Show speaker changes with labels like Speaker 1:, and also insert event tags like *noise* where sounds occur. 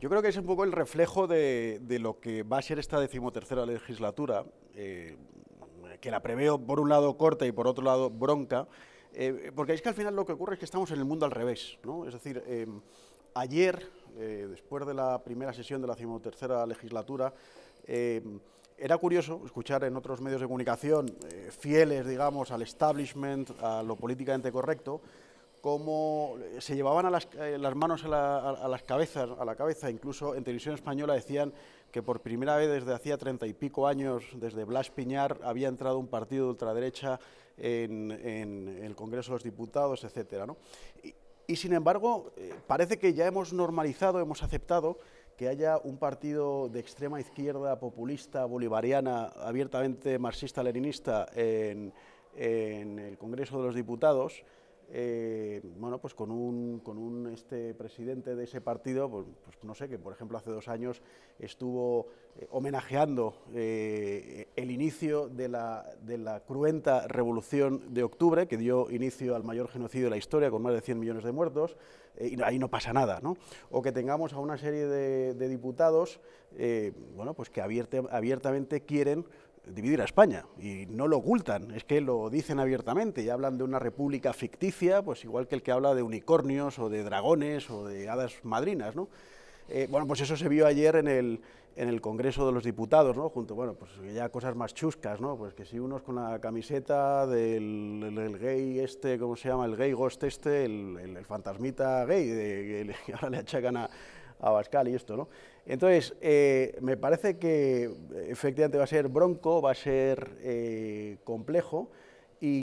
Speaker 1: Yo creo que es un poco el reflejo de, lo que va a ser esta decimotercera legislatura, eh, que la preveo por un lado corta y por otro lado bronca, eh, porque es que al final lo que ocurre es que estamos en el mundo al revés, Es decir, eh, ayer, después de la primera sesión de la decimotercera legislatura, era curioso escuchar en otros medios de comunicación, fieles, digamos, al establishment, a lo políticamente correcto, cómo se llevaban a las, eh, manos a, la, las cabezas, a la cabeza, incluso en televisión española decían que por primera vez desde hacía treinta y pico años, desde Blas Piñar, había entrado un partido de ultraderecha en, el Congreso de los Diputados, etcétera. Y, sin embargo, eh, parece que ya hemos normalizado, hemos aceptado que haya un partido de extrema izquierda, populista, bolivariana, abiertamente marxista-leninista en el Congreso de los Diputados, eh, bueno, pues con un, con un este presidente de ese partido, pues, pues no sé, que por ejemplo hace dos años estuvo eh, homenajeando eh, el inicio de la, cruenta revolución de octubre, que dio inicio al mayor genocidio de la historia, con más de 100 millones de muertos, y ahí no pasa nada, ¿no? O que tengamos a una serie de, diputados, bueno, pues que abiertamente quieren dividir a España y no lo ocultan, es que lo dicen abiertamente y hablan de una república ficticia, pues igual que el que habla de unicornios o de dragones o de hadas madrinas, ¿no? Eh, bueno, pues eso se vio ayer en el, en el Congreso de los Diputados, ¿no? Junto, bueno, pues ya cosas más chuscas, ¿no? Pues que si unos con la camiseta del gay este, ¿cómo se llama? El gay ghost este, el, el fantasmita gay, de, que *laughs* ahora le achacan a, Abascal y esto, ¿no? Entonces, eh, me parece que eh, efectivamente va a ser bronco, va a ser eh, complejo y